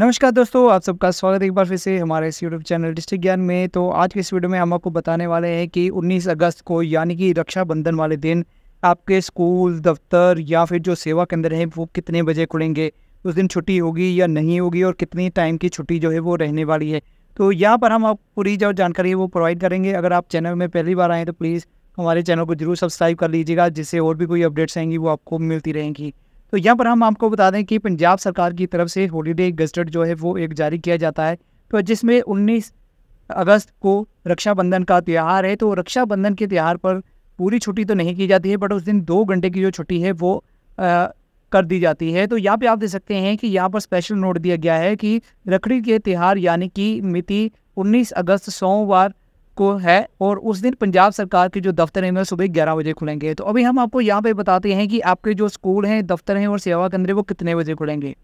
नमस्कार दोस्तों आप सबका स्वागत है एक बार फिर से हमारे इस यूट्यूब चैनल डिस्ट्रिक्ट ज्ञान में तो आज के इस वीडियो में हम आपको बताने वाले हैं कि 19 अगस्त को यानी कि रक्षाबंधन वाले दिन आपके स्कूल दफ्तर या फिर जो सेवा केंद्र हैं वो कितने बजे खुलेंगे उस दिन छुट्टी होगी या नहीं होगी और कितनी टाइम की छुट्टी जो है वो रहने वाली है तो यहाँ पर हम आप पूरी जो जानकारी है वो प्रोवाइड करेंगे अगर आप चैनल में पहली बार आएँ तो प्लीज़ हमारे चैनल को जरूर सब्सक्राइब कर लीजिएगा जिससे और भी कोई अपडेट्स आएंगी वो आपको मिलती रहेंगी तो यहाँ पर हम आपको बता दें कि पंजाब सरकार की तरफ से हॉलीडे गजट जो है वो एक जारी किया जाता है तो जिसमें उन्नीस अगस्त को रक्षाबंधन का त्यौहार है तो रक्षाबंधन के त्यौहार पर पूरी छुट्टी तो नहीं की जाती है बट उस दिन दो घंटे की जो छुट्टी है वो आ, कर दी जाती है तो यहाँ पे आप देख सकते हैं कि यहाँ पर स्पेशल नोट दिया गया है कि रखड़ी के त्यौहार यानी कि मिति 19 अगस्त सोमवार को है और उस दिन पंजाब सरकार के जो दफ्तर हैं वह सुबह ग्यारह बजे खुलेंगे तो अभी हम आपको यहाँ पे बताते हैं कि आपके जो स्कूल हैं दफ्तर हैं और सेवा केंद्र वो कितने बजे खुलेंगे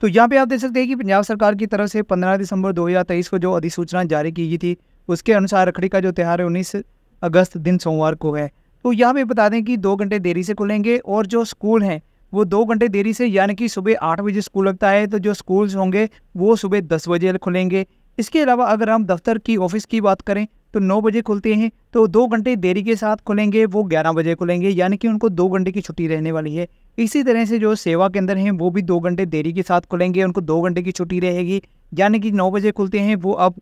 तो यहाँ पे आप देख सकते हैं कि पंजाब सरकार की तरफ से 15 दिसंबर 2023 को जो अधिसूचना जारी की गई थी उसके अनुसार रखड़ी का जो त्यौहार है उन्नीस अगस्त दिन सोमवार को है तो यहाँ पे बता दें कि दो घंटे देरी से खुलेंगे और जो स्कूल हैं वो दो घंटे देरी से यानी कि सुबह आठ बजे स्कूल लगता है तो जो स्कूल्स होंगे वो सुबह दस बजे खुलेंगे इसके अलावा अगर हम दफ्तर की ऑफिस की बात करें तो नौ बजे खुलते हैं तो दो घंटे देरी के साथ खुलेंगे वो ग्यारह बजे खुलेंगे यानी कि उनको दो घंटे की छुट्टी रहने वाली है इसी तरह से जो सेवा केंद्र हैं वो भी दो घंटे देरी के साथ खुलेंगे उनको दो घंटे की छुट्टी रहेगी यानी कि नौ बजे खुलते हैं वो अब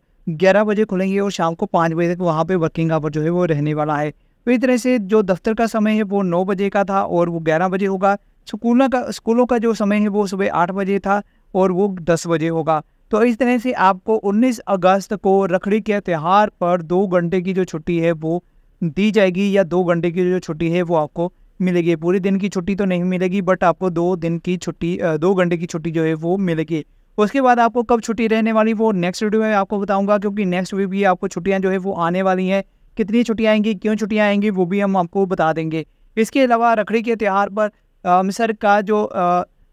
ग्यारह बजे खुलेंगे और शाम को पाँच बजे तक वहाँ पर वर्किंग आवर जो है वो रहने वाला है तो इस तरह से जो दफ्तर का समय है वो नौ बजे का था और वो ग्यारह बजे होगा स्कूलों का स्कूलों का जो समय है वो सुबह आठ बजे था और वो दस बजे होगा तो इस तरह से आपको 19 अगस्त को रखड़ी के त्यौहार पर दो घंटे की जो छुट्टी है वो दी जाएगी या दो घंटे की जो छुट्टी है वो आपको मिलेगी पूरे दिन की छुट्टी तो नहीं मिलेगी बट आपको दो दिन की छुट्टी दो घंटे की छुट्टी जो है वो मिलेगी उसके बाद आपको कब छुट्टी रहने वाली वो नेक्स्ट वीडियो में आपको बताऊंगा क्योंकि नेक्स्ट वीक भी आपको छुट्टियाँ जो है वो आने वाली हैं कितनी छुट्टियाँ आएंगी क्यों छुट्टियाँ आएंगी वो भी हम आपको बता देंगे इसके अलावा रखड़ी के त्यौहार पर अमृतसर का जो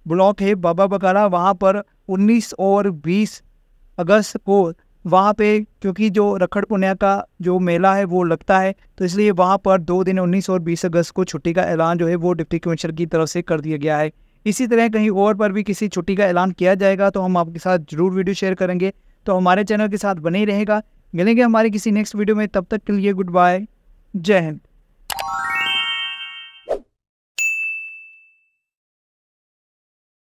ब्लॉक है बाबा बकारा वहाँ पर 19 और 20 अगस्त को वहाँ पे क्योंकि जो रखड़ पुण्या का जो मेला है वो लगता है तो इसलिए वहाँ पर दो दिन 19 और 20 अगस्त को छुट्टी का ऐलान जो है वो डिप्टी कमिश्नर की तरफ से कर दिया गया है इसी तरह कहीं और पर भी किसी छुट्टी का ऐलान किया जाएगा तो हम आपके साथ ज़रूर वीडियो शेयर करेंगे तो हमारे चैनल के साथ बने रहेगा मिलेंगे हमारे किसी नेक्स्ट वीडियो में तब तक के लिए गुड बाय जय हिंद